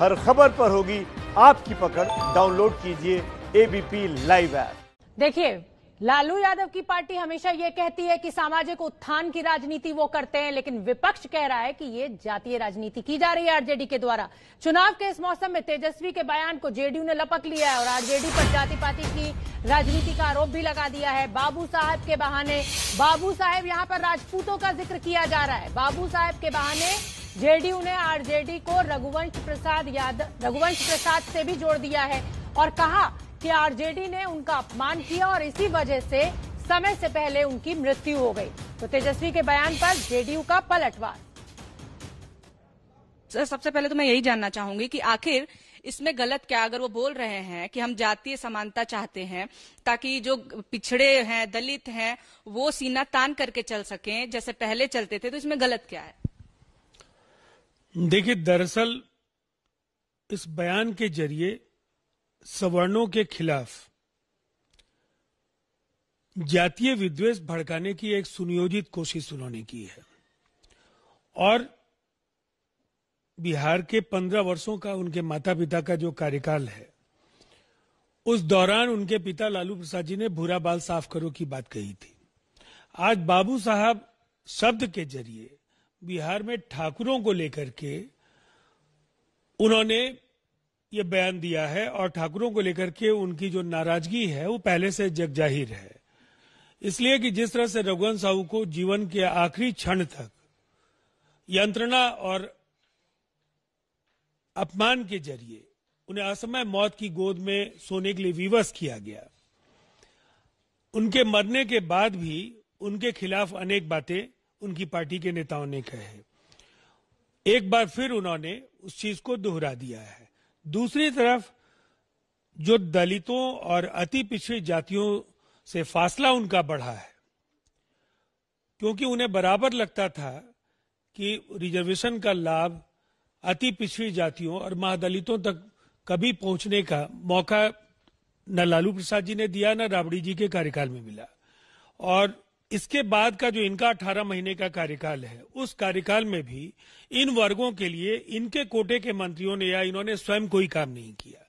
हर खबर पर होगी आपकी पकड़ डाउनलोड कीजिए एबीपी लाइव ऐप देखिए लालू यादव की पार्टी हमेशा ये कहती है कि सामाजिक उत्थान की राजनीति वो करते हैं लेकिन विपक्ष कह रहा है कि ये जातीय राजनीति की जा रही है आरजेडी के द्वारा चुनाव के इस मौसम में तेजस्वी के बयान को जेडीयू ने लपक लिया है और आरजेडी पर जाति पाति की राजनीति का आरोप भी लगा दिया है बाबू साहब के बहाने बाबू साहेब यहाँ पर राजपूतों का जिक्र किया जा रहा है बाबू साहेब के बहाने जेडीयू ने आरजेडी को रघुवंश प्रसाद यादव रघुवंश प्रसाद से भी जोड़ दिया है और कहा कि आरजेडी ने उनका अपमान किया और इसी वजह से समय से पहले उनकी मृत्यु हो गई तो तेजस्वी के बयान पर जेडीयू का पलटवार सर सबसे पहले तो मैं यही जानना चाहूंगी कि आखिर इसमें गलत क्या अगर वो बोल रहे हैं कि हम जातीय समानता चाहते हैं ताकि जो पिछड़े हैं दलित हैं वो सीना तान करके चल सकें जैसे पहले चलते थे तो इसमें गलत क्या है देखिए दरअसल इस बयान के जरिए सवर्णों के खिलाफ जातीय विद्वेष भड़काने की एक सुनियोजित कोशिश उन्होंने की है और बिहार के पंद्रह वर्षों का उनके माता पिता का जो कार्यकाल है उस दौरान उनके पिता लालू प्रसाद जी ने भूरा बाल साफ करो की बात कही थी आज बाबू साहब शब्द के जरिए बिहार में ठाकुरों को लेकर के उन्होंने ये बयान दिया है और ठाकुरों को लेकर के उनकी जो नाराजगी है वो पहले से जग जाहिर है इसलिए कि जिस तरह से रघुवंश साहू को जीवन के आखिरी क्षण तक यंत्रणा और अपमान के जरिए उन्हें असमय मौत की गोद में सोने के लिए विवश किया गया उनके मरने के बाद भी उनके खिलाफ अनेक बातें उनकी पार्टी के नेताओं ने कहे एक बार फिर उन्होंने उस चीज को दोहरा दिया है दूसरी तरफ जो दलितों और अति पिछड़ी जातियों से फासला उनका बढ़ा है क्योंकि उन्हें बराबर लगता था कि रिजर्वेशन का लाभ अति पिछड़ी जातियों और महादलितों तक कभी पहुंचने का मौका न लालू प्रसाद जी ने दिया न राबड़ी जी के कार्यकाल में मिला और इसके बाद का जो इनका अठारह महीने का कार्यकाल है उस कार्यकाल में भी इन वर्गों के लिए इनके कोटे के मंत्रियों ने या इन्होंने स्वयं कोई काम नहीं किया